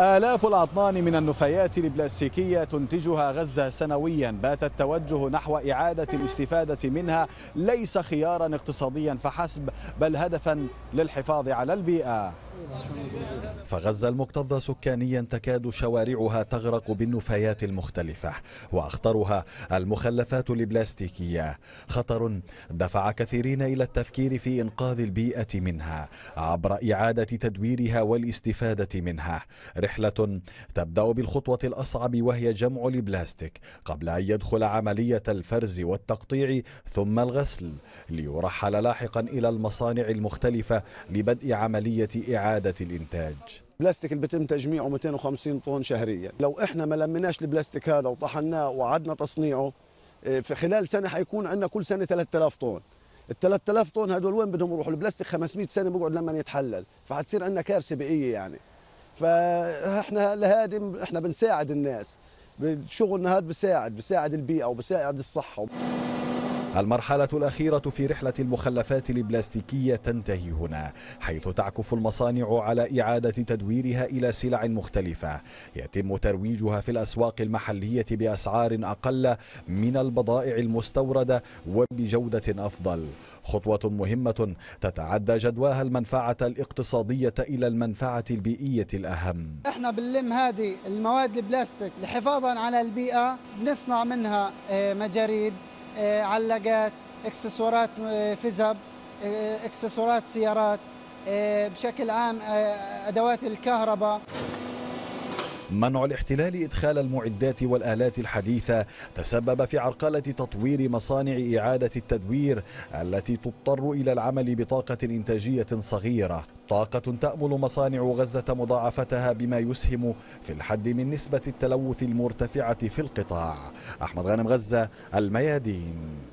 آلاف الأطنان من النفايات البلاستيكية تنتجها غزة سنويا بات التوجه نحو إعادة الاستفادة منها ليس خيارا اقتصاديا فحسب بل هدفا للحفاظ على البيئة فغزة المكتظة سكانيا تكاد شوارعها تغرق بالنفايات المختلفة وأخطرها المخلفات البلاستيكية خطر دفع كثيرين إلى التفكير في إنقاذ البيئة منها عبر إعادة تدويرها والاستفادة منها رحلة تبدأ بالخطوة الأصعب وهي جمع البلاستيك قبل أن يدخل عملية الفرز والتقطيع ثم الغسل ليرحل لاحقا إلى المصانع المختلفة لبدء عملية إعادة إعادة الإنتاج البلاستيك اللي بتم تجميعه 250 طن شهريا لو احنا ما لميناش البلاستيك هذا وطحناه وعدنا تصنيعه إيه، في خلال سنه حيكون عندنا كل سنه 3000 طن ال 3000 طن هدول وين بدهم يروحوا البلاستيك 500 سنه بيقعد لما يتحلل فحتصير عندنا كارثه بيئيه يعني فاحنا لهذه احنا بنساعد الناس شغلنا هذا بساعد بساعد البيئه وبساعد الصحه المرحلة الأخيرة في رحلة المخلفات البلاستيكية تنتهي هنا حيث تعكف المصانع على إعادة تدويرها إلى سلع مختلفة يتم ترويجها في الأسواق المحلية بأسعار أقل من البضائع المستوردة وبجودة أفضل خطوة مهمة تتعدى جدواها المنفعة الاقتصادية إلى المنفعة البيئية الأهم احنا بنلم هذه المواد البلاستيك لحفاظا على البيئة بنصنع منها آه، مجاريد آه، علاقات اكسسوارات آه، فيزب آه، اكسسوارات سيارات بشكل عام ادوات الكهرباء منع الاحتلال إدخال المعدات والآلات الحديثة تسبب في عرقلة تطوير مصانع إعادة التدوير التي تضطر إلى العمل بطاقة إنتاجية صغيرة طاقة تأمل مصانع غزة مضاعفتها بما يسهم في الحد من نسبة التلوث المرتفعة في القطاع أحمد غانم غزة الميادين